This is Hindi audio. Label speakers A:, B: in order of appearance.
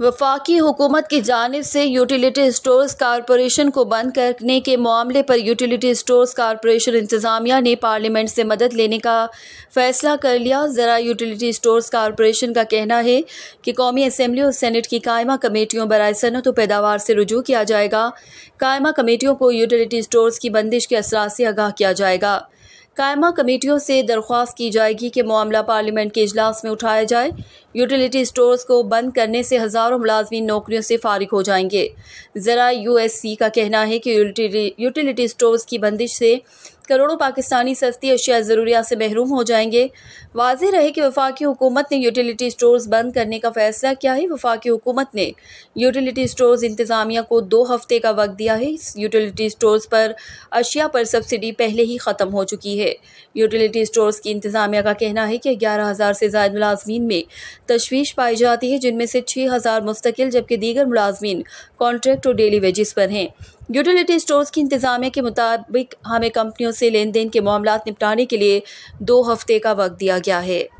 A: वफाकी हुकूमत की जानब से यूटिलिटी स्टोर्स कॉरपोरेशन को बंद करने के मामले पर यूटिलिटी स्टोर्स कॉरपोरेशन इंतज़ामिया ने पार्लियामेंट से मदद लेने का फ़ैसला कर लिया ज़रा यूटिलिटी स्टोर्स कॉरपोरेशन का कहना है कि कौमी असम्बली और सैनट की कायमा कमेटियों बरए सनत तो पैदावार से रजू किया जाएगा कायमा कमेटियों को यूटिलिटी स्टोर्स की बंदिश के असरा से आगाह किया जाएगा कायमा कमेटियों से दरख्वास्त की जाएगी कि मामला पार्लियामेंट के इजलास में उठाया जाए यूटिलिटी स्टोर्स को बंद करने से हज़ारों मुलाजमी नौकरियों से फारिग हो जाएंगे ज़रा यूएससी का कहना है कि यूटिलिटी स्टोर्स की बंदिश से करोड़ों पाकिस्तानी सस्ती अशिया ज़रूरिया से महरूम हो जाएंगे वाज रहे कि वफाकी हुकूमत ने यूटिलिटी स्टोर्स बंद करने का फैसला किया है वफाकी हुकूमत ने यूटिलिटी स्टोर्स इंतज़ामिया को दो हफ्ते का वक्त दिया है यूटिलिटी स्टोर्स पर अशिया पर सब्सिडी पहले ही ख़त्म हो चुकी है यूटिलिटी स्टोर्स की इंतज़ामिया का कहना है कि ग्यारह हज़ार से ज़ायद मुलाजमी में तशवीश पाई जाती है जिनमें से छः हज़ार मुस्तकिल जबकि दीगर मुलाजमी कॉन्ट्रैक्ट और डेली वेजिस पर हैं यूटिलिटी स्टोर्स की इंतज़ामिया के मुताबिक हमें कंपनियों से लेन देन के मामला निपटाने के लिए दो हफ्ते का वक्त दिया गया है